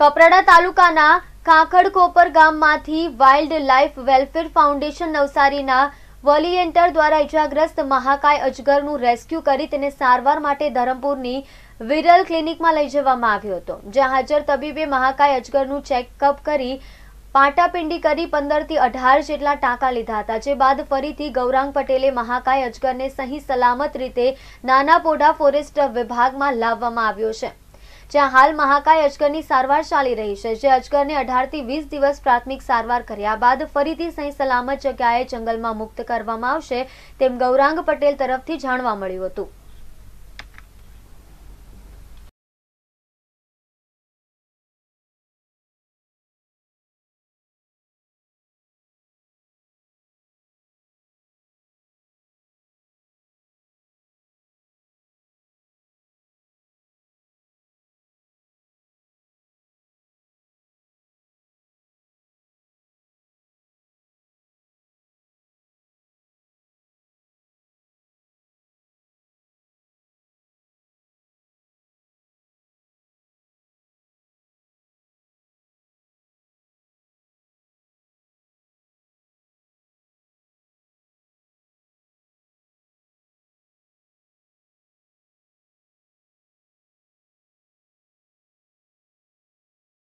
કપરાડા તાલુકાના કાંકડકોપર ગામમાંથી wild life welfare foundation નવસારીના વોલિએન્ટર દ્વારા ઇજાગ્રસ્ત મહાકાય અજગરનું રેસ્ક્યુ કરી તેને સારવાર માટે ધરમપુરની વિરલ ક્લિનિકમાં લઈ જવામાં આવ્યો હતો જ્યાં હાજર તબીબે મહાકાય અજગરનું ચેકઅપ કરી પાટાપિંડી કરી પંદરથી અઢાર જેટલા ટાંકા લીધા હતા જે બાદ ફરીથી ગૌરાંગ પટેલે મહાકાય અજગરને સહી સલામત રીતે નાના પોઢા ફોરેસ્ટ વિભાગમાં લાવવામાં આવ્યો છે જ્યાં હાલ મહાકાય અજગરની સારવાર ચાલી રહી છે જે અજગરને અઢારથી વીસ દિવસ પ્રાથમિક સારવાર કર્યા બાદ ફરીથી સહી સલામત જગ્યાએ જંગલમાં મુક્ત કરવામાં આવશે તેમ ગૌરાંગ પટેલ તરફથી જાણવા મળ્યું હતું